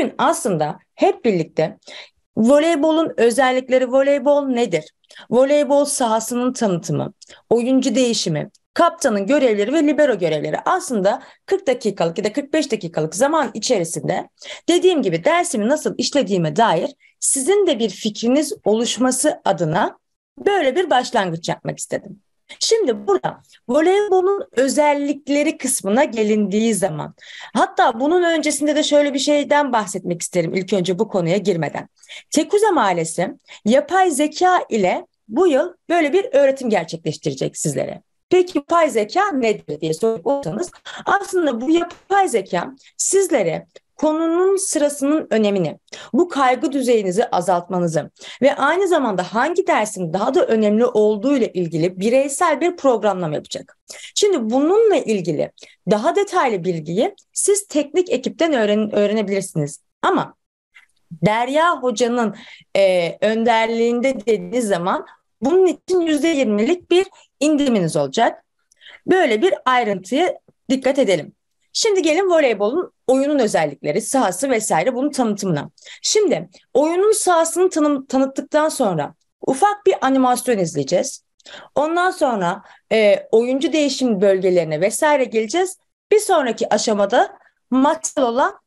Bugün aslında hep birlikte voleybolun özellikleri, voleybol nedir? Voleybol sahasının tanıtımı, oyuncu değişimi, kaptanın görevleri ve libero görevleri aslında 40 dakikalık ya da 45 dakikalık zaman içerisinde dediğim gibi dersimi nasıl işlediğime dair sizin de bir fikriniz oluşması adına böyle bir başlangıç yapmak istedim. Şimdi burada voleybolun özellikleri kısmına gelindiği zaman hatta bunun öncesinde de şöyle bir şeyden bahsetmek isterim ilk önce bu konuya girmeden. Tekuza ailesi yapay zeka ile bu yıl böyle bir öğretim gerçekleştirecek sizlere. Peki yapay zeka nedir diye sorup olsanız aslında bu yapay zeka sizlere konunun sırasının önemini, bu kaygı düzeyinizi azaltmanızı ve aynı zamanda hangi dersin daha da önemli olduğu ile ilgili bireysel bir programlama yapacak. Şimdi bununla ilgili daha detaylı bilgiyi siz teknik ekipten öğren öğrenebilirsiniz. Ama Derya Hoca'nın e, önderliğinde dediğiniz zaman bunun için %20'lik bir indiriminiz olacak. Böyle bir ayrıntıya dikkat edelim. Şimdi gelin voleybolun oyunun özellikleri, sahası vesaire bunun tanıtımına. Şimdi oyunun sahasını tanım, tanıttıktan sonra ufak bir animasyon izleyeceğiz. Ondan sonra e, oyuncu değişim bölgelerine vesaire geleceğiz. Bir sonraki aşamada maçsal olan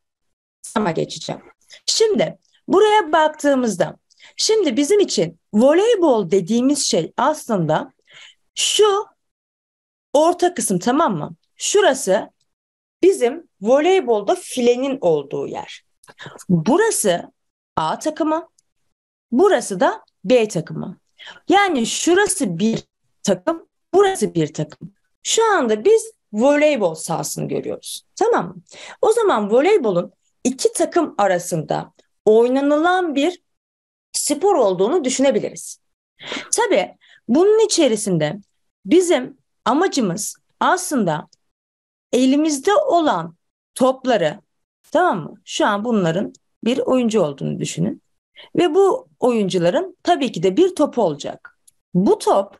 sama geçeceğim. Şimdi buraya baktığımızda şimdi bizim için voleybol dediğimiz şey aslında şu orta kısım tamam mı? Şurası bizim voleybolda filenin olduğu yer. Burası A takımı, burası da B takımı. Yani şurası bir takım, burası bir takım. Şu anda biz voleybol sahasını görüyoruz. Tamam mı? O zaman voleybolun iki takım arasında oynanılan bir spor olduğunu düşünebiliriz. Tabii bunun içerisinde bizim amacımız aslında elimizde olan topları tamam mı? Şu an bunların bir oyuncu olduğunu düşünün. Ve bu oyuncuların tabii ki de bir topu olacak. Bu top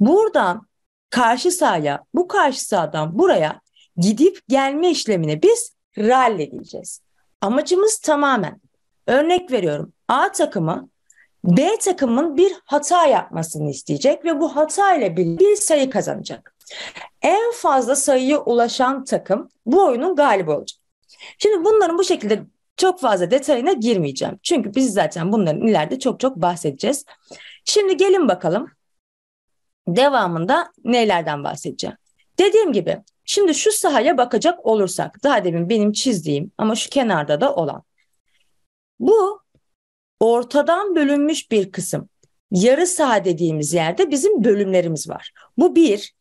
buradan karşı sahaya, bu karşı sahadan buraya gidip gelme işlemine biz rally diyeceğiz. Amacımız tamamen örnek veriyorum A takımı B takımın bir hata yapmasını isteyecek ve bu hata ile bir sayı kazanacak. En fazla sayıya ulaşan takım bu oyunun galibi olacak. Şimdi bunların bu şekilde çok fazla detayına girmeyeceğim. Çünkü biz zaten bunların ileride çok çok bahsedeceğiz. Şimdi gelin bakalım devamında nelerden bahsedeceğim. Dediğim gibi şimdi şu sahaya bakacak olursak daha demin benim çizdiğim ama şu kenarda da olan. Bu ortadan bölünmüş bir kısım. Yarı saha dediğimiz yerde bizim bölümlerimiz var. Bu bir,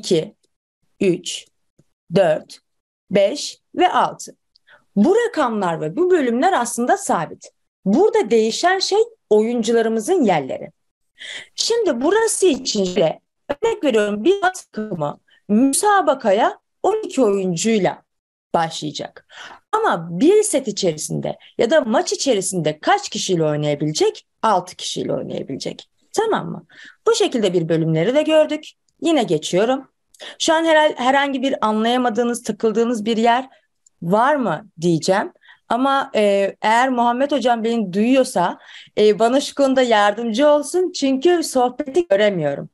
2, 3, 4, 5 ve 6. Bu rakamlar ve bu bölümler aslında sabit. Burada değişen şey oyuncularımızın yerleri. Şimdi burası için de örnek veriyorum bir takımı müsabakaya 12 oyuncuyla başlayacak. Ama bir set içerisinde ya da maç içerisinde kaç kişiyle oynayabilecek? 6 kişiyle oynayabilecek. Tamam mı? Bu şekilde bir bölümleri de gördük. Yine geçiyorum. Şu an her, herhangi bir anlayamadığınız, takıldığınız bir yer var mı diyeceğim. Ama e, eğer Muhammed Hocam beni duyuyorsa e, bana şu konuda yardımcı olsun. Çünkü sohbeti göremiyorum.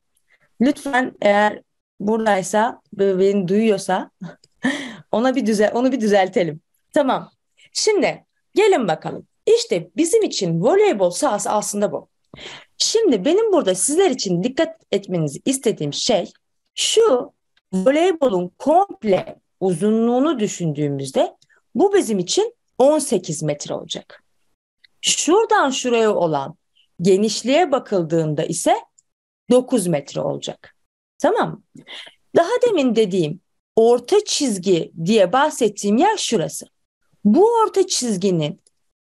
Lütfen eğer buradaysa, e, beni duyuyorsa ona bir düzel onu bir düzeltelim. Tamam. Şimdi gelin bakalım. İşte bizim için voleybol sahası aslında bu. Şimdi benim burada sizler için dikkat etmenizi istediğim şey şu voleybolun komple uzunluğunu düşündüğümüzde bu bizim için 18 metre olacak. Şuradan şuraya olan genişliğe bakıldığında ise 9 metre olacak. Tamam Daha demin dediğim orta çizgi diye bahsettiğim yer şurası. Bu orta çizginin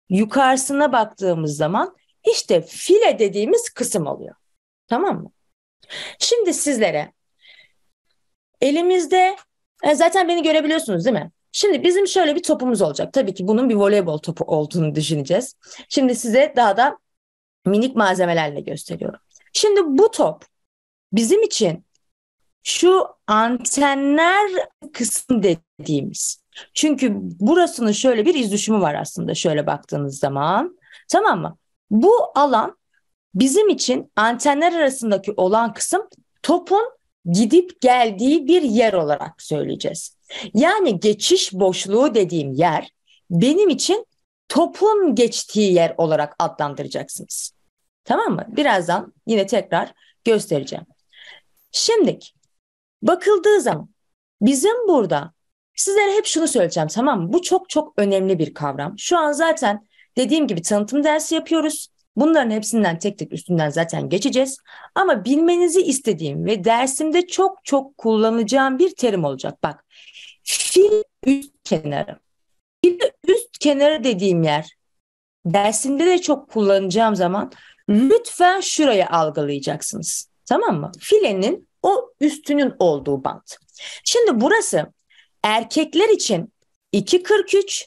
yukarısına baktığımız zaman işte file dediğimiz kısım oluyor. Tamam mı? Şimdi sizlere elimizde e, zaten beni görebiliyorsunuz değil mi? Şimdi bizim şöyle bir topumuz olacak. Tabii ki bunun bir voleybol topu olduğunu düşüneceğiz. Şimdi size daha da minik malzemelerle gösteriyorum. Şimdi bu top bizim için şu antenler kısım dediğimiz. Çünkü burasının şöyle bir iz düşümü var aslında şöyle baktığınız zaman. Tamam mı? Bu alan bizim için antenler arasındaki olan kısım topun gidip geldiği bir yer olarak söyleyeceğiz. Yani geçiş boşluğu dediğim yer benim için topun geçtiği yer olarak adlandıracaksınız. Tamam mı? Birazdan yine tekrar göstereceğim. Şimdi bakıldığı zaman bizim burada sizlere hep şunu söyleyeceğim tamam mı? Bu çok çok önemli bir kavram. Şu an zaten Dediğim gibi tanıtım dersi yapıyoruz. Bunların hepsinden tek tek üstünden zaten geçeceğiz. Ama bilmenizi istediğim ve dersimde çok çok kullanacağım bir terim olacak. Bak fil üst kenarı. Fil üst kenarı dediğim yer dersimde de çok kullanacağım zaman lütfen şuraya algılayacaksınız. Tamam mı? Filenin o üstünün olduğu bant. Şimdi burası erkekler için 2.43,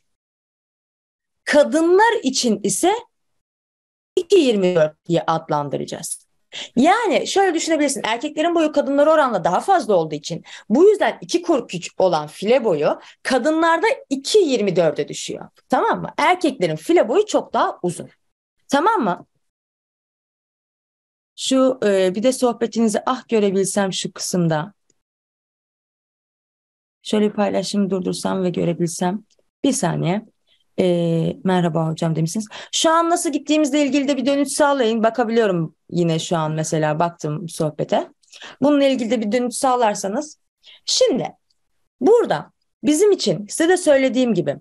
Kadınlar için ise 2.24 diye adlandıracağız. Yani şöyle düşünebilirsin erkeklerin boyu kadınlara oranla daha fazla olduğu için bu yüzden 2 2.43 olan file boyu kadınlarda 2.24'e düşüyor. Tamam mı? Erkeklerin file boyu çok daha uzun. Tamam mı? Şu e, bir de sohbetinizi ah görebilsem şu kısımda. Şöyle bir paylaşımı durdursam ve görebilsem. Bir saniye. E, merhaba hocam demişsiniz. Şu an nasıl gittiğimizle ilgili de bir dönüş sağlayın. Bakabiliyorum yine şu an mesela baktım sohbete. Bununla ilgili de bir dönüş sağlarsanız. Şimdi burada bizim için size de söylediğim gibi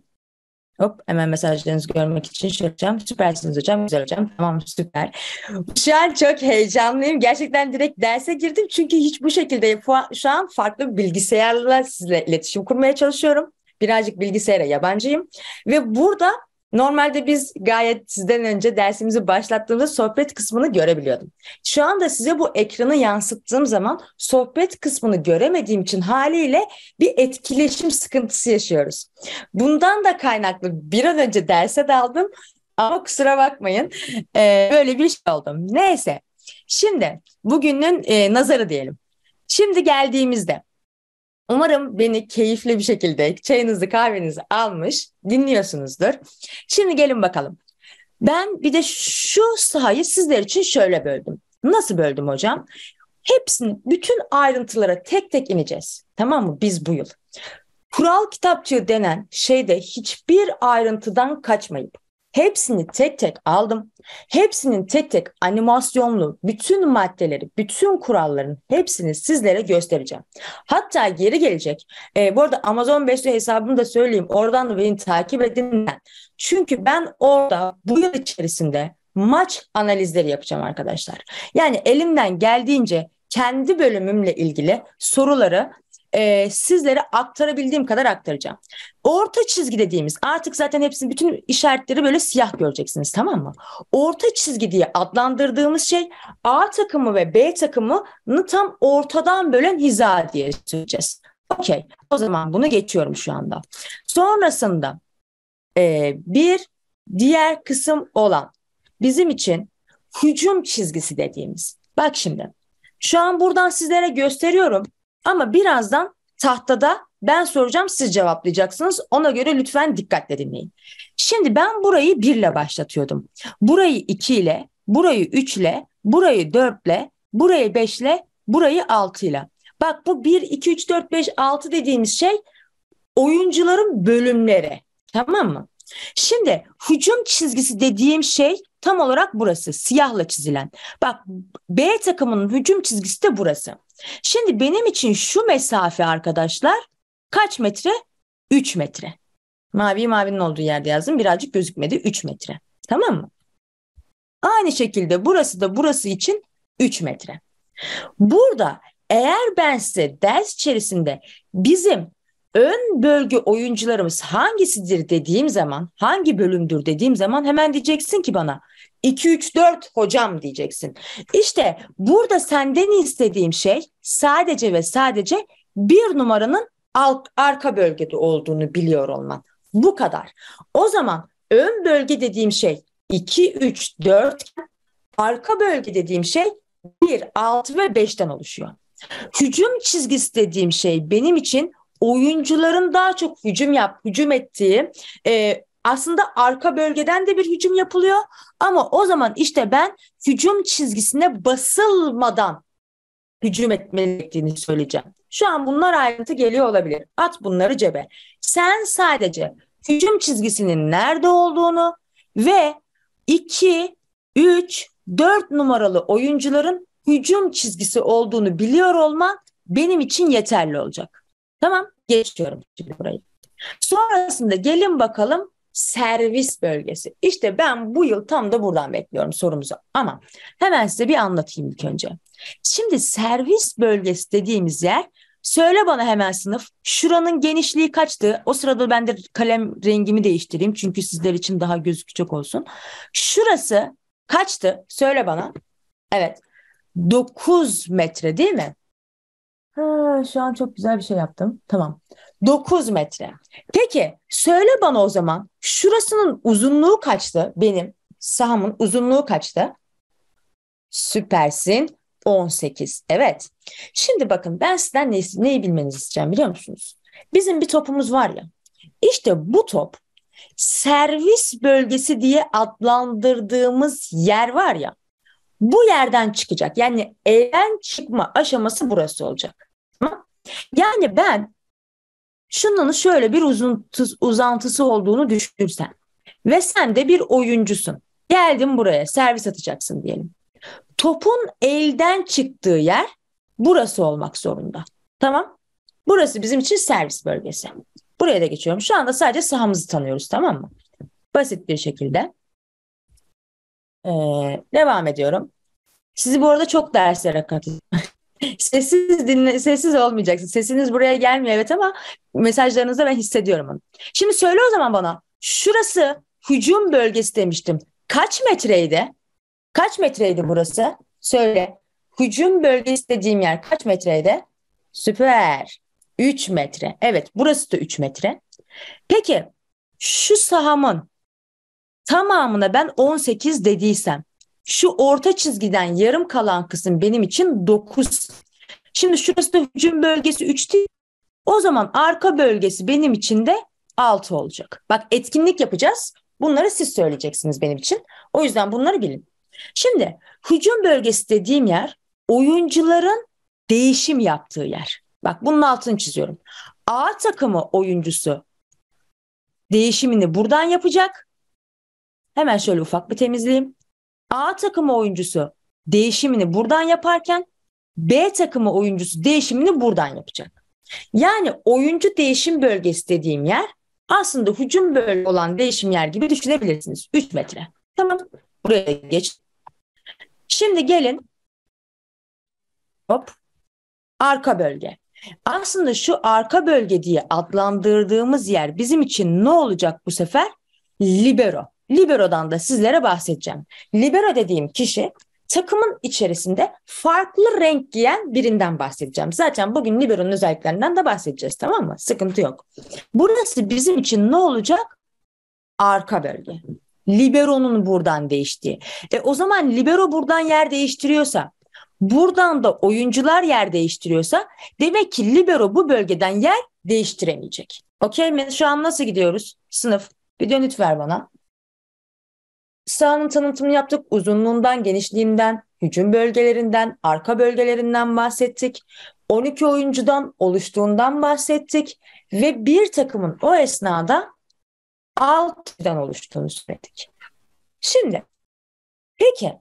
Hop hemen mesajlarınızı görmek için şey Süpersiniz hocam, güzel hocam. Tamam süper. Şu an çok heyecanlıyım. Gerçekten direkt derse girdim. Çünkü hiç bu şekilde şu an farklı bir bilgisayarla sizle iletişim kurmaya çalışıyorum birazcık bilgisayara yabancıyım. Ve burada Normalde biz gayet sizden önce dersimizi başlattığımızda sohbet kısmını görebiliyordum. Şu anda size bu ekranı yansıttığım zaman sohbet kısmını göremediğim için haliyle bir etkileşim sıkıntısı yaşıyoruz. Bundan da kaynaklı bir an önce derse daldım ama kusura bakmayın ee, böyle bir şey oldum. Neyse şimdi bugünün e, nazarı diyelim. Şimdi geldiğimizde Umarım beni keyifli bir şekilde çayınızı kahvenizi almış dinliyorsunuzdur. Şimdi gelin bakalım. Ben bir de şu sahayı sizler için şöyle böldüm. Nasıl böldüm hocam? Hepsini bütün ayrıntılara tek tek ineceğiz. Tamam mı? Biz bu yıl. Kural kitapçığı denen şeyde hiçbir ayrıntıdan kaçmayıp Hepsini tek tek aldım. Hepsinin tek tek animasyonlu bütün maddeleri, bütün kuralların hepsini sizlere göstereceğim. Hatta geri gelecek. E, bu arada Amazon Besyo hesabımı da söyleyeyim. Oradan da beni takip edin. Çünkü ben orada bu yıl içerisinde maç analizleri yapacağım arkadaşlar. Yani elimden geldiğince kendi bölümümle ilgili soruları e, sizlere aktarabildiğim kadar aktaracağım. Orta çizgi dediğimiz artık zaten hepsinin bütün işaretleri böyle siyah göreceksiniz tamam mı? Orta çizgi diye adlandırdığımız şey A takımı ve B takımını tam ortadan bölen hiza diye söyleyeceğiz. Okey o zaman bunu geçiyorum şu anda. Sonrasında e, bir diğer kısım olan bizim için hücum çizgisi dediğimiz. Bak şimdi şu an buradan sizlere gösteriyorum. Ama birazdan tahtada ben soracağım siz cevaplayacaksınız. Ona göre lütfen dikkatle dinleyin. Şimdi ben burayı 1 ile başlatıyordum. Burayı 2 ile, burayı 3 ile, burayı 4 ile, burayı 5 ile, burayı 6 ile. Bak bu 1, 2, 3, 4, 5, 6 dediğimiz şey oyuncuların bölümleri. Tamam mı? Şimdi hücum çizgisi dediğim şey tam olarak burası. Siyahla çizilen. Bak B takımının hücum çizgisi de burası. Şimdi benim için şu mesafe arkadaşlar kaç metre? 3 metre. Mavi mavinin olduğu yerde yazdım. Birazcık gözükmedi. 3 metre. Tamam mı? Aynı şekilde burası da burası için 3 metre. Burada eğer ben size ders içerisinde bizim ön bölge oyuncularımız hangisidir dediğim zaman, hangi bölümdür dediğim zaman hemen diyeceksin ki bana 2 3 4 hocam diyeceksin. İşte burada senden istediğim şey sadece ve sadece bir numaranın alt, arka bölgede olduğunu biliyor olman. Bu kadar. O zaman ön bölge dediğim şey 2 3 4 arka bölge dediğim şey 1 6 ve 5'ten oluşuyor. Hücum çizgisi dediğim şey benim için oyuncuların daha çok hücum yap, hücum ettiği e, aslında arka bölgeden de bir hücum yapılıyor ama o zaman işte ben hücum çizgisine basılmadan hücum etmediğini söyleyeceğim. Şu an bunlar ayrıntı geliyor olabilir. At bunları cebe. Sen sadece hücum çizgisinin nerede olduğunu ve 2, 3, 4 numaralı oyuncuların hücum çizgisi olduğunu biliyor olman benim için yeterli olacak. Tamam. Geçiyorum şimdi burayı. Sonrasında gelin bakalım servis bölgesi. İşte ben bu yıl tam da buradan bekliyorum sorumuzu. Ama hemen size bir anlatayım ilk önce. Şimdi servis bölgesi dediğimiz yer Söyle bana hemen sınıf. Şuranın genişliği kaçtı? O sırada ben de kalem rengimi değiştireyim. Çünkü sizler için daha gözükecek olsun. Şurası kaçtı? Söyle bana. Evet. 9 metre değil mi? Ha, şu an çok güzel bir şey yaptım. Tamam. 9 metre. Peki söyle bana o zaman şurasının uzunluğu kaçtı benim? Sahamın uzunluğu kaçtı? Süpersin. 18. Evet. Şimdi bakın ben sizden neyi, neyi bilmenizi isteyeceğim biliyor musunuz? Bizim bir topumuz var ya. İşte bu top servis bölgesi diye adlandırdığımız yer var ya bu yerden çıkacak. Yani evden çıkma aşaması burası olacak. Yani ben şunun şöyle bir uzuntısı, uzantısı olduğunu düşünürsen ve sen de bir oyuncusun. Geldin buraya servis atacaksın diyelim. Topun elden çıktığı yer burası olmak zorunda. Tamam? Burası bizim için servis bölgesi. Buraya da geçiyorum. Şu anda sadece sahamızı tanıyoruz tamam mı? Basit bir şekilde. Ee, devam ediyorum. Sizi bu arada çok derslere katıyorum. sessiz dinle, sessiz olmayacaksın. Sesiniz buraya gelmiyor evet ama mesajlarınızda ben hissediyorum onu. Şimdi söyle o zaman bana. Şurası hücum bölgesi demiştim. Kaç metreydi? Kaç metreydi burası? Söyle. Hücum bölgesi dediğim yer kaç metreydi? Süper. 3 metre. Evet burası da 3 metre. Peki şu sahamın tamamına ben 18 dediysem şu orta çizgiden yarım kalan kısım benim için 9. Şimdi şurası da hücum bölgesi 3 değil. O zaman arka bölgesi benim için de 6 olacak. Bak etkinlik yapacağız. Bunları siz söyleyeceksiniz benim için. O yüzden bunları bilin. Şimdi hücum bölgesi dediğim yer oyuncuların değişim yaptığı yer. Bak bunun altını çiziyorum. A takımı oyuncusu değişimini buradan yapacak. Hemen şöyle ufak bir temizleyeyim. A takımı oyuncusu değişimini buradan yaparken B takımı oyuncusu değişimini buradan yapacak. Yani oyuncu değişim bölgesi dediğim yer aslında hücum bölge olan değişim yer gibi düşünebilirsiniz. 3 metre. Tamam. Buraya geç. Şimdi gelin. Hop. Arka bölge. Aslında şu arka bölge diye adlandırdığımız yer bizim için ne olacak bu sefer? Libero. Libero'dan da sizlere bahsedeceğim. Libero dediğim kişi takımın içerisinde farklı renk giyen birinden bahsedeceğim. Zaten bugün Libero'nun özelliklerinden de bahsedeceğiz tamam mı? Sıkıntı yok. Burası bizim için ne olacak? Arka bölge. Libero'nun buradan değiştiği. E o zaman Libero buradan yer değiştiriyorsa, buradan da oyuncular yer değiştiriyorsa demek ki Libero bu bölgeden yer değiştiremeyecek. Okey mi? Şu an nasıl gidiyoruz? Sınıf. Bir dönüt ver bana. Sağının tanıtımını yaptık. Uzunluğundan, genişliğinden, hücum bölgelerinden, arka bölgelerinden bahsettik. 12 oyuncudan oluştuğundan bahsettik ve bir takımın o esnada 6'dan oluştuğunu söyledik. Şimdi peki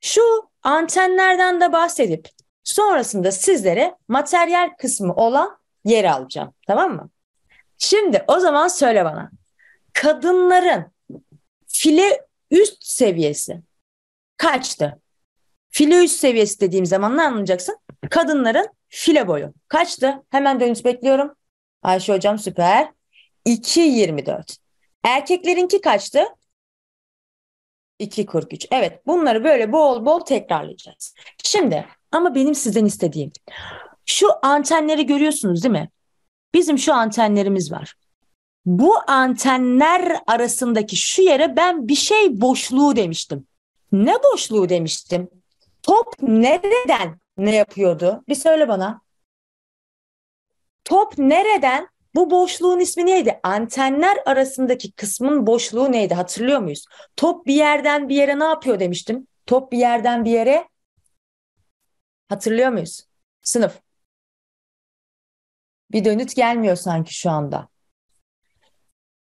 şu antenlerden de bahsedip sonrasında sizlere materyal kısmı olan yer alacağım. Tamam mı? Şimdi o zaman söyle bana. Kadınların File üst seviyesi kaçtı? File üst seviyesi dediğim zaman ne anlayacaksın? Kadınların file boyu kaçtı? Hemen dönüş bekliyorum. Ayşe hocam süper. 2.24. Erkeklerinki kaçtı? 2.43. Evet bunları böyle bol bol tekrarlayacağız. Şimdi ama benim sizden istediğim şu antenleri görüyorsunuz değil mi? Bizim şu antenlerimiz var bu antenler arasındaki şu yere ben bir şey boşluğu demiştim. Ne boşluğu demiştim? Top nereden ne yapıyordu? Bir söyle bana. Top nereden? Bu boşluğun ismi neydi? Antenler arasındaki kısmın boşluğu neydi? Hatırlıyor muyuz? Top bir yerden bir yere ne yapıyor demiştim. Top bir yerden bir yere hatırlıyor muyuz? Sınıf. Bir dönüt gelmiyor sanki şu anda.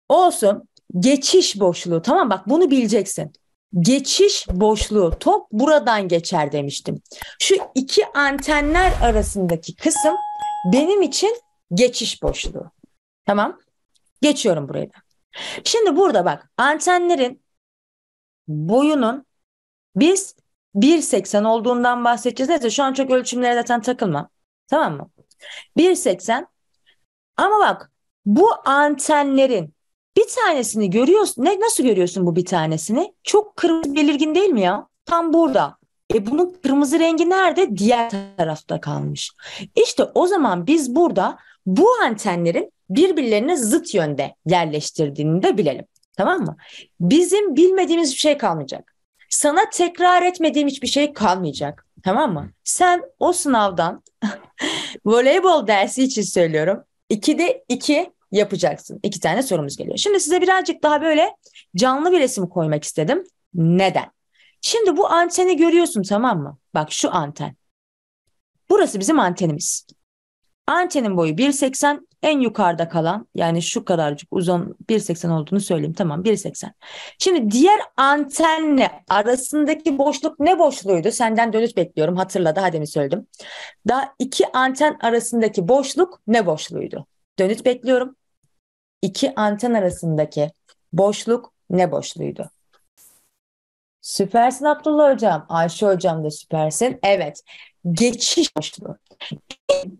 Olsun. Geçiş boşluğu. Tamam bak bunu bileceksin. Geçiş boşluğu. Top buradan geçer demiştim. Şu iki antenler arasındaki kısım benim için geçiş boşluğu. Tamam. Geçiyorum buraya da. Şimdi burada bak antenlerin boyunun biz 1.80 olduğundan bahsedeceğiz. Neyse şu an çok ölçümlere zaten takılma. Tamam mı? 1.80 ama bak bu antenlerin bir tanesini görüyorsun. Ne, nasıl görüyorsun bu bir tanesini? Çok kırmızı belirgin değil mi ya? Tam burada. E bunun kırmızı rengi nerede? Diğer tarafta kalmış. İşte o zaman biz burada bu antenlerin birbirlerine zıt yönde yerleştirdiğini de bilelim. Tamam mı? Bizim bilmediğimiz bir şey kalmayacak. Sana tekrar etmediğim hiçbir şey kalmayacak. Tamam mı? Sen o sınavdan voleybol dersi için söylüyorum. 2'de 2 yapacaksın. İki tane sorumuz geliyor. Şimdi size birazcık daha böyle canlı bir resim koymak istedim. Neden? Şimdi bu anteni görüyorsun tamam mı? Bak şu anten. Burası bizim antenimiz. Antenin boyu 1.80 en yukarıda kalan yani şu kadarcık uzun 1.80 olduğunu söyleyeyim tamam 1.80. Şimdi diğer antenle arasındaki boşluk ne boşluğuydu? Senden dönüş bekliyorum Hatırladı, daha demin söyledim. Daha iki anten arasındaki boşluk ne boşluğuydu? Dönüt bekliyorum. İki anten arasındaki boşluk ne boşluğuydu? Süpersin Abdullah Hocam. Ayşe Hocam da süpersin. Evet. Geçiş boşluğu.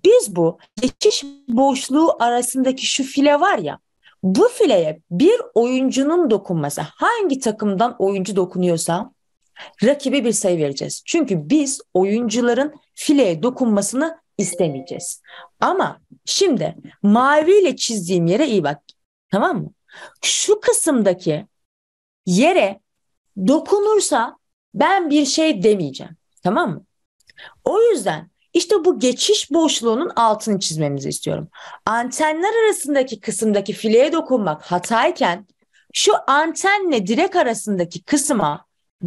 Biz bu geçiş boşluğu arasındaki şu file var ya bu fileye bir oyuncunun dokunması hangi takımdan oyuncu dokunuyorsa rakibe bir sayı vereceğiz. Çünkü biz oyuncuların fileye dokunmasını istemeyeceğiz. Ama şimdi maviyle çizdiğim yere iyi bak. Tamam mı? Şu kısımdaki yere dokunursa ben bir şey demeyeceğim. Tamam mı? O yüzden işte bu geçiş boşluğunun altını çizmemizi istiyorum. Antenler arasındaki kısımdaki fileye dokunmak hatayken şu antenle direk arasındaki kısma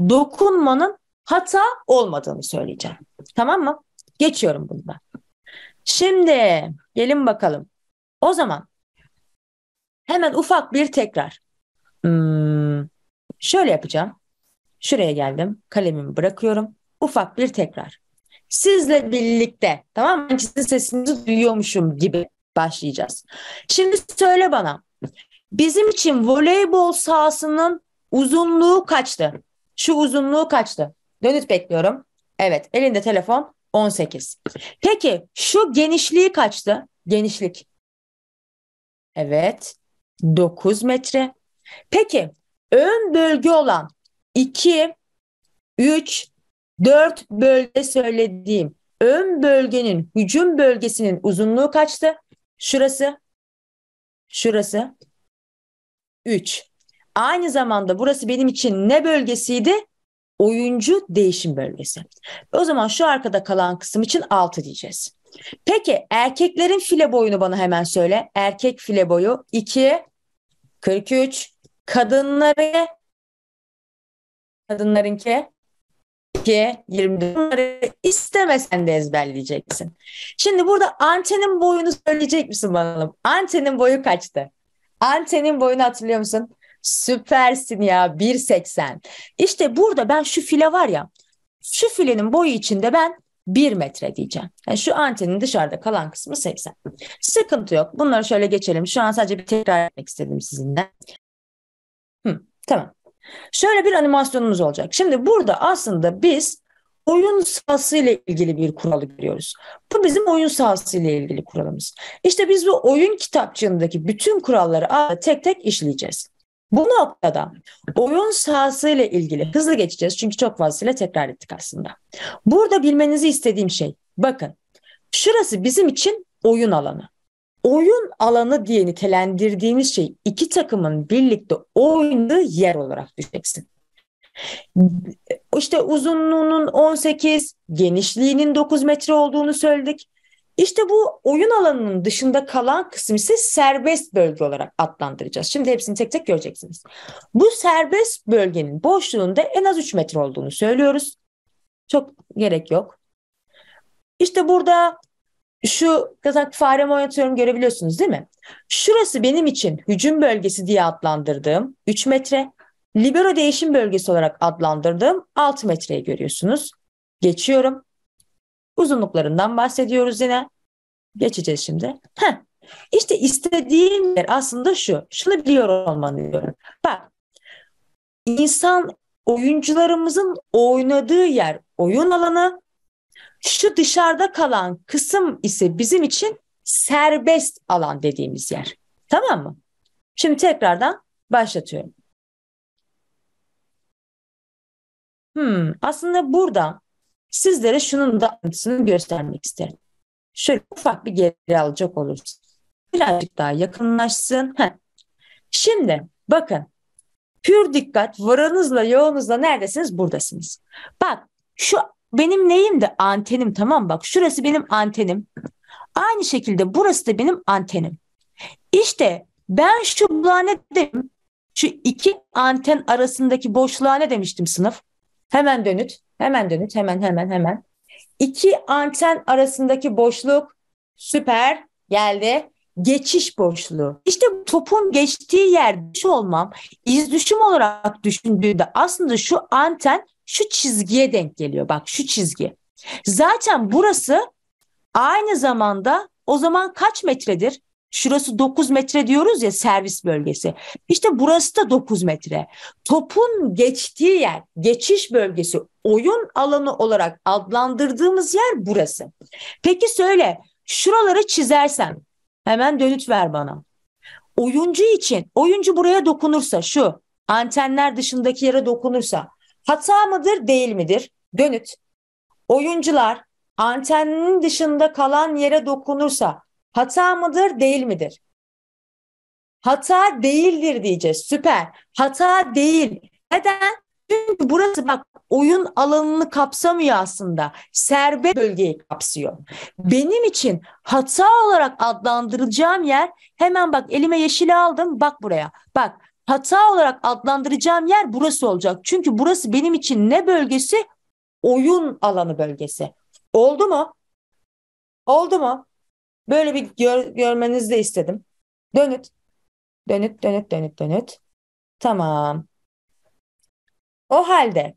dokunmanın hata olmadığını söyleyeceğim. Tamam mı? Geçiyorum bunu ben. Şimdi gelin bakalım. O zaman hemen ufak bir tekrar. Hmm, şöyle yapacağım. Şuraya geldim. Kalemimi bırakıyorum. Ufak bir tekrar. Sizle birlikte tamam mı? Sizin sesinizi duyuyormuşum gibi başlayacağız. Şimdi söyle bana. Bizim için voleybol sahasının uzunluğu kaçtı? Şu uzunluğu kaçtı? Dönüt bekliyorum. Evet elinde telefon 18. Peki şu genişliği kaçtı? Genişlik. Evet. 9 metre. Peki ön bölge olan 2, 3, 4 bölge söylediğim ön bölgenin hücum bölgesinin uzunluğu kaçtı? Şurası. Şurası. 3. Aynı zamanda burası benim için ne bölgesiydi? oyuncu değişim bölgesi. O zaman şu arkada kalan kısım için 6 diyeceğiz. Peki erkeklerin file boyunu bana hemen söyle. Erkek file boyu 2 43 kadınları kadınlarınki 2 24 istemesen de ezberleyeceksin. Şimdi burada antenin boyunu söyleyecek misin bana? Antenin boyu kaçtı? Antenin boyunu hatırlıyor musun? Süpersin ya 1.80. İşte burada ben şu file var ya şu filenin boyu içinde ben 1 metre diyeceğim. Yani şu antenin dışarıda kalan kısmı 80. Sıkıntı yok. Bunları şöyle geçelim. Şu an sadece bir tekrar etmek istedim sizinle. Hı, tamam. Şöyle bir animasyonumuz olacak. Şimdi burada aslında biz oyun sahası ile ilgili bir kuralı görüyoruz. Bu bizim oyun sahası ile ilgili kuralımız. İşte biz bu oyun kitapçığındaki bütün kuralları tek tek işleyeceğiz. Bu noktada oyun sahası ile ilgili hızlı geçeceğiz çünkü çok fazlasıyla tekrar ettik aslında. Burada bilmenizi istediğim şey bakın şurası bizim için oyun alanı. Oyun alanı diye nitelendirdiğimiz şey iki takımın birlikte oynadığı yer olarak düşeceksin. İşte uzunluğunun 18, genişliğinin 9 metre olduğunu söyledik. İşte bu oyun alanının dışında kalan kısım ise serbest bölge olarak adlandıracağız. Şimdi hepsini tek tek göreceksiniz. Bu serbest bölgenin boşluğunda en az 3 metre olduğunu söylüyoruz. Çok gerek yok. İşte burada şu kazak faremi oynatıyorum görebiliyorsunuz değil mi? Şurası benim için hücum bölgesi diye adlandırdığım 3 metre. Libero değişim bölgesi olarak adlandırdığım 6 metreyi görüyorsunuz. Geçiyorum. Uzunluklarından bahsediyoruz yine. Geçeceğiz şimdi. Heh. İşte istediğim yer aslında şu. Şunu biliyor olmanı diyorum. Bak insan oyuncularımızın oynadığı yer oyun alanı. Şu dışarıda kalan kısım ise bizim için serbest alan dediğimiz yer. Tamam mı? Şimdi tekrardan başlatıyorum. Hmm, aslında burada Sizlere şunun da ayrıntısını göstermek isterim. Şöyle ufak bir geri alacak oluruz. Birazcık daha yakınlaşsın. Heh. Şimdi bakın pür dikkat varınızla yoğunuzla neredesiniz buradasınız. Bak şu benim neyim de antenim tamam bak şurası benim antenim. Aynı şekilde burası da benim antenim. İşte ben şu bloğa ne dedim? Şu iki anten arasındaki boşluğa ne demiştim sınıf? Hemen dönüt. Hemen dönüş hemen hemen hemen. İki anten arasındaki boşluk süper geldi. Geçiş boşluğu. İşte topun geçtiği yer düş olmam, iz düşüm olarak düşündüğünde aslında şu anten şu çizgiye denk geliyor. Bak şu çizgi. Zaten burası aynı zamanda o zaman kaç metredir? Şurası 9 metre diyoruz ya servis bölgesi. İşte burası da 9 metre. Topun geçtiği yer, geçiş bölgesi, oyun alanı olarak adlandırdığımız yer burası. Peki söyle, şuraları çizersen hemen dönüt ver bana. Oyuncu için, oyuncu buraya dokunursa şu, antenler dışındaki yere dokunursa hata mıdır, değil midir? Dönüt. Oyuncular antenin dışında kalan yere dokunursa Hata mıdır, değil midir? Hata değildir diyeceğiz. Süper. Hata değil. Neden? Çünkü burası bak oyun alanını kapsamıyor aslında. Serbest bölgeyi kapsıyor. Benim için hata olarak adlandırılacağım yer hemen bak elime yeşili aldım bak buraya. Bak hata olarak adlandıracağım yer burası olacak. Çünkü burası benim için ne bölgesi? Oyun alanı bölgesi. Oldu mu? Oldu mu? Böyle bir gör, görmenizi de istedim. Dönüt. Dönüt, dönüt, dönüt, dönüt. Tamam. O halde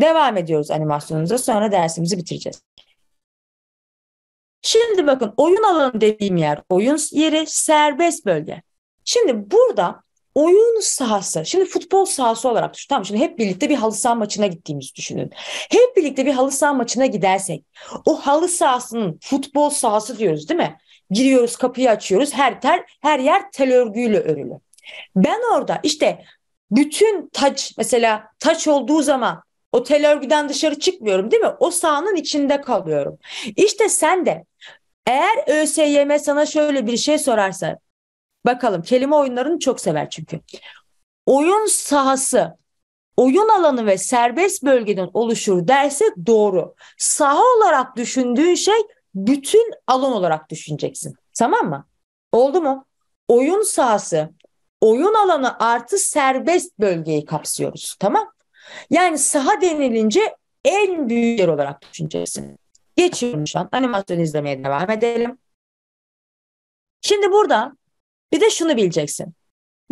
devam ediyoruz animasyonumuza. Sonra dersimizi bitireceğiz. Şimdi bakın oyun alanı dediğim yer, oyun yeri serbest bölge. Şimdi burada oyun sahası. Şimdi futbol sahası olarak düşün. Tamam şimdi hep birlikte bir halı saha maçına gittiğimizi düşünün. Hep birlikte bir halı saha maçına gidersek o halı sahasının futbol sahası diyoruz değil mi? Giriyoruz kapıyı açıyoruz her ter her yer tel örgüyle örülü. Ben orada işte bütün taç mesela taç olduğu zaman o tel örgüden dışarı çıkmıyorum değil mi? O sahanın içinde kalıyorum. İşte sen de eğer ÖSYM sana şöyle bir şey sorarsa Bakalım kelime oyunlarını çok sever çünkü. Oyun sahası oyun alanı ve serbest bölgeden oluşur derse doğru. Saha olarak düşündüğün şey bütün alan olarak düşüneceksin. Tamam mı? Oldu mu? Oyun sahası, oyun alanı artı serbest bölgeyi kapsıyoruz. Tamam? Yani saha denilince en büyük yer olarak düşüneceksin. Geçiyorum şu an. Animasyon izlemeye devam edelim. Şimdi burada bir de şunu bileceksin.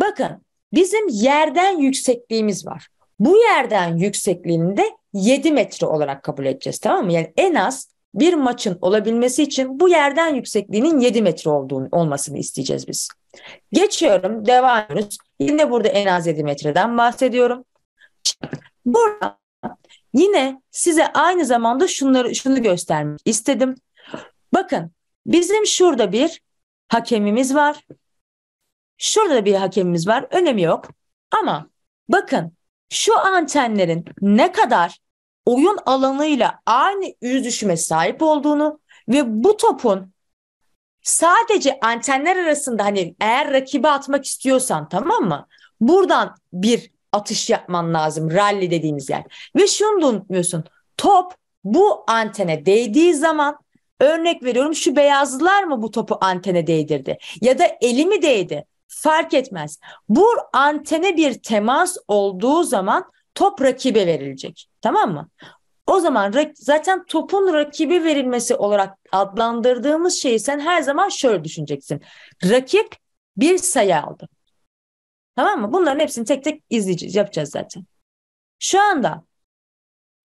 Bakın bizim yerden yüksekliğimiz var. Bu yerden yüksekliğini de 7 metre olarak kabul edeceğiz tamam mı? Yani en az bir maçın olabilmesi için bu yerden yüksekliğinin 7 metre olduğunu, olmasını isteyeceğiz biz. Geçiyorum, devam ediyoruz. Yine burada en az 7 metreden bahsediyorum. Burada yine size aynı zamanda şunları şunu göstermek istedim. Bakın bizim şurada bir hakemimiz var. Şurada bir hakemimiz var. Önemi yok. Ama bakın şu antenlerin ne kadar oyun alanıyla aynı yüzüşüme sahip olduğunu ve bu topun sadece antenler arasında hani eğer rakibi atmak istiyorsan tamam mı? Buradan bir atış yapman lazım rally dediğimiz yer. Ve şunu da unutmuyorsun. Top bu antene değdiği zaman örnek veriyorum şu beyazlar mı bu topu antene değdirdi ya da eli mi değdi? fark etmez. Bu antene bir temas olduğu zaman top rakibe verilecek. Tamam mı? O zaman zaten topun rakibi verilmesi olarak adlandırdığımız şeyi sen her zaman şöyle düşüneceksin. Rakip bir sayı aldı. Tamam mı? Bunların hepsini tek tek izleyeceğiz, yapacağız zaten. Şu anda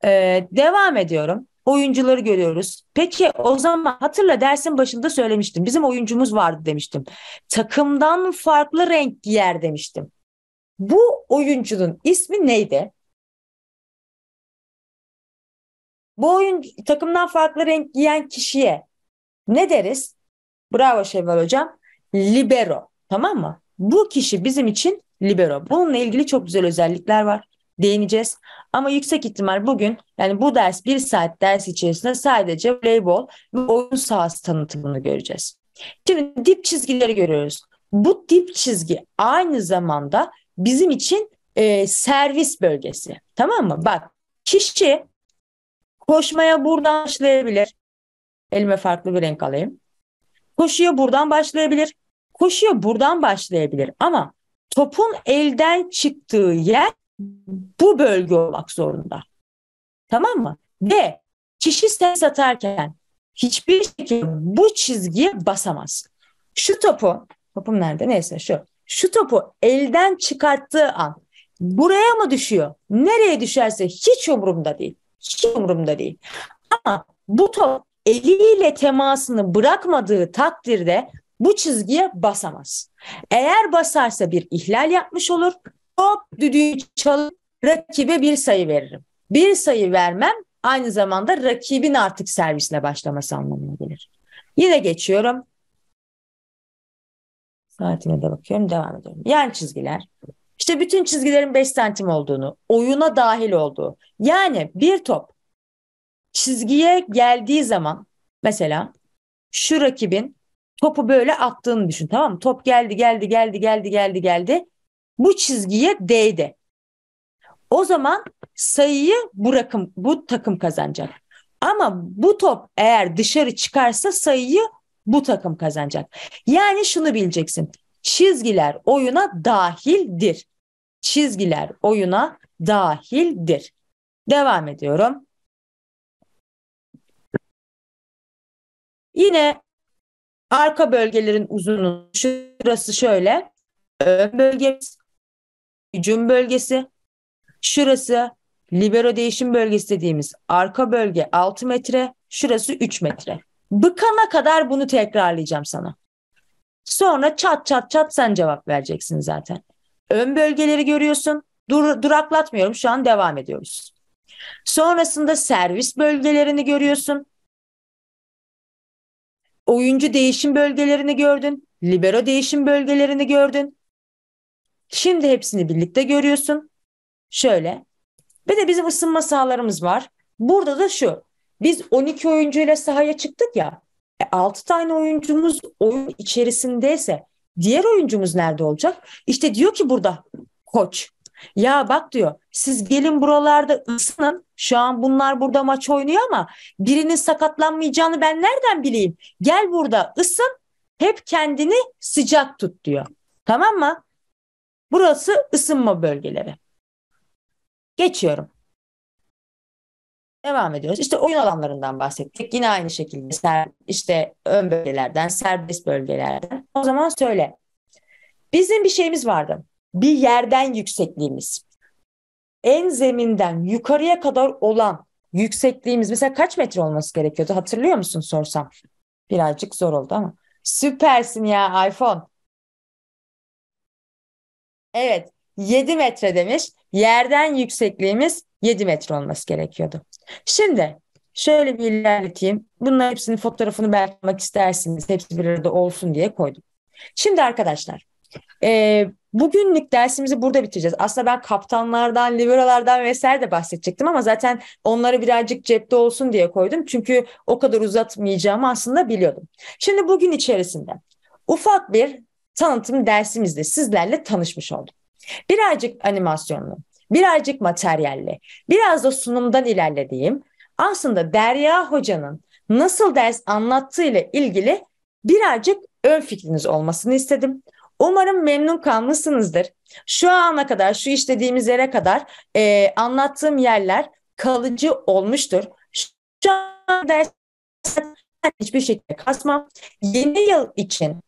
e, devam ediyorum oyuncuları görüyoruz. Peki o zaman hatırla dersin başında söylemiştim. Bizim oyuncumuz vardı demiştim. Takımdan farklı renk giyer demiştim. Bu oyuncunun ismi neydi? Bu oyun takımdan farklı renk giyen kişiye ne deriz? Bravo Şevval hocam. Libero. Tamam mı? Bu kişi bizim için libero. Bununla ilgili çok güzel özellikler var değineceğiz. Ama yüksek ihtimal bugün yani bu ders bir saat ders içerisinde sadece voleybol ve oyun sahası tanıtımını göreceğiz. Şimdi dip çizgileri görüyoruz. Bu dip çizgi aynı zamanda bizim için e, servis bölgesi. Tamam mı? Bak kişi koşmaya buradan başlayabilir. Elime farklı bir renk alayım. Koşuya buradan başlayabilir. Koşuya buradan başlayabilir ama topun elden çıktığı yer bu bölge olmak zorunda. Tamam mı? Ve kişi ses atarken hiçbir şekilde bu çizgiye basamaz. Şu topu, topum nerede? Neyse şu. Şu topu elden çıkarttığı an buraya mı düşüyor? Nereye düşerse hiç umurumda değil. Hiç umurumda değil. Ama bu top eliyle temasını bırakmadığı takdirde bu çizgiye basamaz. Eğer basarsa bir ihlal yapmış olur hop düdüğü çalıp rakibe bir sayı veririm. Bir sayı vermem aynı zamanda rakibin artık servisine başlaması anlamına gelir. Yine geçiyorum. Saatime de bakıyorum devam ediyorum. Yan çizgiler. İşte bütün çizgilerin 5 santim olduğunu, oyuna dahil olduğu. Yani bir top çizgiye geldiği zaman mesela şu rakibin topu böyle attığını düşün tamam mı? Top geldi geldi geldi geldi geldi geldi bu çizgiye değdi. O zaman sayıyı bu, rakım, bu takım kazanacak. Ama bu top eğer dışarı çıkarsa sayıyı bu takım kazanacak. Yani şunu bileceksin. Çizgiler oyuna dahildir. Çizgiler oyuna dahildir. Devam ediyorum. Yine arka bölgelerin uzunluğu şurası şöyle. Ön bölgemiz hücum bölgesi. Şurası libero değişim bölgesi dediğimiz arka bölge 6 metre. Şurası 3 metre. Bıkana kadar bunu tekrarlayacağım sana. Sonra çat çat çat sen cevap vereceksin zaten. Ön bölgeleri görüyorsun. Dur, duraklatmıyorum şu an devam ediyoruz. Sonrasında servis bölgelerini görüyorsun. Oyuncu değişim bölgelerini gördün. Libero değişim bölgelerini gördün. Şimdi hepsini birlikte görüyorsun. Şöyle. Bir de bizim ısınma sahalarımız var. Burada da şu. Biz 12 oyuncuyla sahaya çıktık ya. E 6 tane oyuncumuz oyun içerisindeyse diğer oyuncumuz nerede olacak? İşte diyor ki burada koç. Ya bak diyor siz gelin buralarda ısının. Şu an bunlar burada maç oynuyor ama birinin sakatlanmayacağını ben nereden bileyim? Gel burada ısın. Hep kendini sıcak tut diyor. Tamam mı? Burası ısınma bölgeleri. Geçiyorum. Devam ediyoruz. İşte oyun alanlarından bahsettik. Yine aynı şekilde ser, işte ön bölgelerden, serbest bölgelerden. O zaman söyle. Bizim bir şeyimiz vardı. Bir yerden yüksekliğimiz. En zeminden yukarıya kadar olan yüksekliğimiz mesela kaç metre olması gerekiyordu hatırlıyor musun sorsam? Birazcık zor oldu ama. Süpersin ya iPhone. Evet 7 metre demiş. Yerden yüksekliğimiz 7 metre olması gerekiyordu. Şimdi şöyle bir ilerleteyim. Bunların hepsinin fotoğrafını belki istersiniz. Hepsi bir arada olsun diye koydum. Şimdi arkadaşlar e, bugünlük dersimizi burada bitireceğiz. Aslında ben kaptanlardan, liberolardan vesaire de bahsedecektim ama zaten onları birazcık cepte olsun diye koydum. Çünkü o kadar uzatmayacağımı aslında biliyordum. Şimdi bugün içerisinde ufak bir tanıtım dersimizde sizlerle tanışmış olduk. Birazcık animasyonlu, birazcık materyalle, biraz da sunumdan ilerlediğim aslında Derya Hoca'nın nasıl ders anlattığıyla ilgili birazcık ön fikriniz olmasını istedim. Umarım memnun kalmışsınızdır. Şu ana kadar, şu işlediğimiz yere kadar e, anlattığım yerler kalıcı olmuştur. Şu an ders hiçbir şekilde kasmam. Yeni yıl için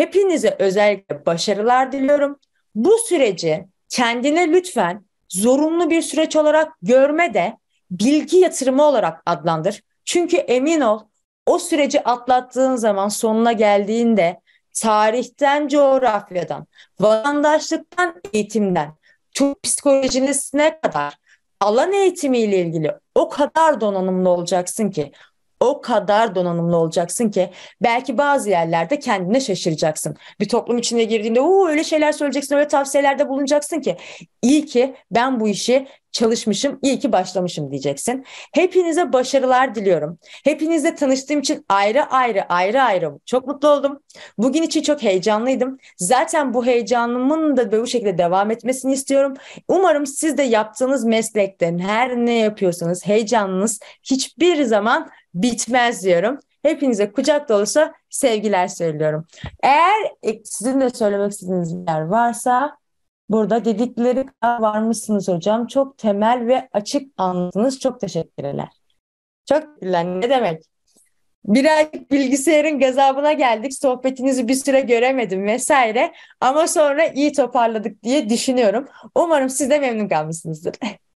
Hepinize özellikle başarılar diliyorum. Bu süreci kendine lütfen zorunlu bir süreç olarak görme de bilgi yatırımı olarak adlandır. Çünkü emin ol o süreci atlattığın zaman sonuna geldiğinde tarihten, coğrafyadan, vatandaşlıktan, eğitimden, tüm psikolojisine kadar alan eğitimiyle ilgili o kadar donanımlı olacaksın ki o kadar donanımlı olacaksın ki belki bazı yerlerde kendine şaşıracaksın. Bir toplum içine girdiğinde o öyle şeyler söyleyeceksin, öyle tavsiyelerde bulunacaksın ki iyi ki ben bu işi çalışmışım, iyi ki başlamışım diyeceksin. Hepinize başarılar diliyorum. Hepinizle tanıştığım için ayrı ayrı ayrı ayrı çok mutlu oldum. Bugün için çok heyecanlıydım. Zaten bu heyecanımın da böyle bu şekilde devam etmesini istiyorum. Umarım siz de yaptığınız meslekten her ne yapıyorsanız heyecanınız hiçbir zaman bitmez diyorum. Hepinize kucak dolusu sevgiler söylüyorum. Eğer e, sizin de söylemek istediğiniz yer varsa Burada dedikleri kadar varmışsınız hocam. Çok temel ve açık anladınız Çok teşekkürler. Çok teşekkürler. Ne demek? Birazcık bilgisayarın gazabına geldik. Sohbetinizi bir süre göremedim vesaire. Ama sonra iyi toparladık diye düşünüyorum. Umarım siz de memnun kalmışsınızdır.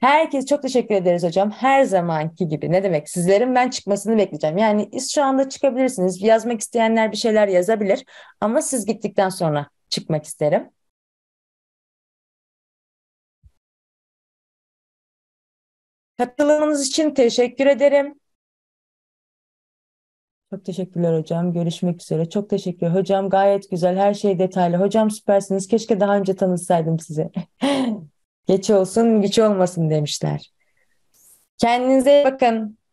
Herkes çok teşekkür ederiz hocam. Her zamanki gibi ne demek sizlerin ben çıkmasını bekleyeceğim. Yani şu anda çıkabilirsiniz. Yazmak isteyenler bir şeyler yazabilir ama siz gittikten sonra çıkmak isterim. Katılımınız için teşekkür ederim. Çok teşekkürler hocam. Görüşmek üzere. Çok teşekkür hocam. Gayet güzel. Her şey detaylı. Hocam süpersiniz. Keşke daha önce tanışsaydım sizi. Geç olsun güç olmasın demişler. Kendinize bakın.